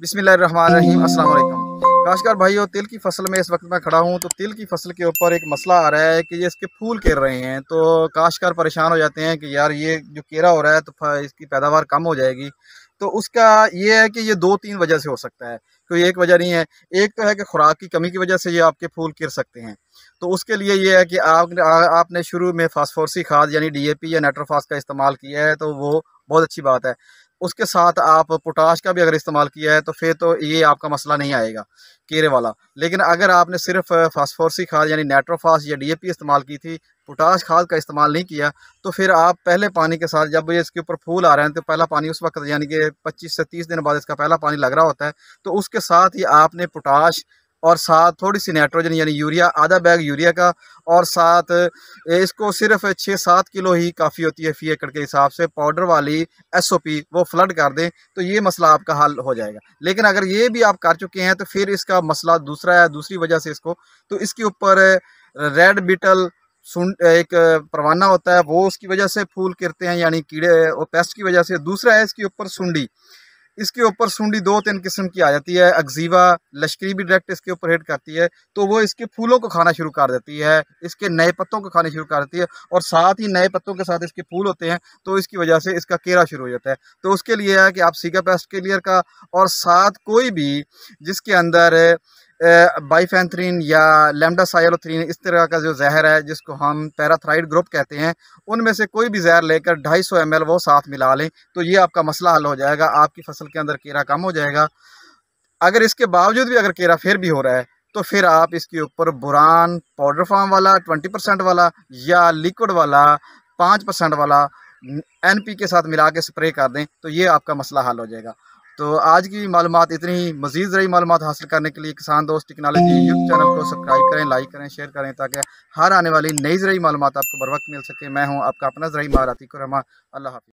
बिसमिल असलम काशकार भाई तिल की फसल में इस वक्त मैं खड़ा हूँ तो तिल की फसल के ऊपर एक मसला आ रहा है कि ये इसके फूल केर रहे हैं तो काशकार परेशान हो जाते हैं कि यार ये जो केरा हो रहा है तो इसकी पैदावार कम हो जाएगी तो उसका ये है कि ये दो तीन वजह से हो सकता है कोई एक वजह नहीं है एक तो है कि खुराक की कमी की वजह से ये आपके फूल गिर सकते हैं तो उसके लिए ये है कि आप आ, आपने शुरू में फास्फोरसी खाद यानी डीएपी या नेट्रोफास का इस्तेमाल किया है तो वो बहुत अच्छी बात है उसके साथ आप पोटाश का भी अगर इस्तेमाल किया है तो फिर तो ये आपका मसला नहीं आएगा कीड़े वाला लेकिन अगर आपने सिर्फ फास्फोरसी खाद यानी नेट्रोफास या डी इस्तेमाल की थी पोटाश खाद का इस्तेमाल नहीं किया तो फिर आप पहले पानी के साथ जब ये इसके ऊपर फूल आ रहे हैं तो पहला पानी उस वक्त यानी कि 25 से 30 दिन बाद इसका पहला पानी लग रहा होता है तो उसके साथ ही आपने पोटाश और साथ थोड़ी सी नाइट्रोजन यानी यूरिया आधा बैग यूरिया का और साथ इसको सिर्फ छः सात किलो ही काफ़ी होती है फी एकड़ के हिसाब से पाउडर वाली एसओपी वो फ्लड कर दें तो ये मसला आपका हल हो जाएगा लेकिन अगर ये भी आप कर चुके हैं तो फिर इसका मसला दूसरा है दूसरी वजह से इसको तो इसके ऊपर रेड बिटल सुन एक परवाना होता है वो उसकी वजह से फूल गिरते हैं यानी कीड़े और पेस्ट की वजह से दूसरा है इसके ऊपर सुंडी इसके ऊपर सूंडी दो तीन किस्म की आ जाती है अगजीवा लश्करी भी डायरेक्ट इसके ऊपर हिट करती है तो वो इसके फूलों को खाना शुरू कर देती है इसके नए पत्तों को खाना शुरू कर देती है और साथ ही नए पत्तों के साथ इसके फूल होते हैं तो इसकी वजह से इसका केरा शुरू हो जाता है तो उसके लिए है कि आप सीगा पेस्ट क्लियर का और साथ कोई भी जिसके अंदर बाईफेंथ्रीन या लेमडा साइलोथ्रीन इस तरह का जो जहर है जिसको हम पैराथ्राइड ग्रुप कहते हैं उनमें से कोई भी जहर लेकर ढाई सौ एम एल वो साथ मिला लें तो ये आपका मसला हल हो जाएगा आपकी फसल के अंदर केरा कम हो जाएगा अगर इसके बावजूद भी अगर केरा फिर भी हो रहा है तो फिर आप इसके ऊपर बुरान पाउडर फार्म वाला ट्वेंटी परसेंट वाला या लिक्विड वाला पाँच परसेंट वाला एन पी के साथ मिला के स्प्रे कर दें तो ये आपका मसला हल हो जाएगा तो आज की मालूम इतनी ही मजीद रही मालूम हासिल करने के लिए Kisan Dost technology YouTube channel को सब्सक्राइब करें लाइक करें शेयर करें ताकि हर आने वाली नई जरिए मालूम आपको बर वक्त मिल सके मैं हूँ आपका अपना जरिए माराती को रमा अल्लाह हाफि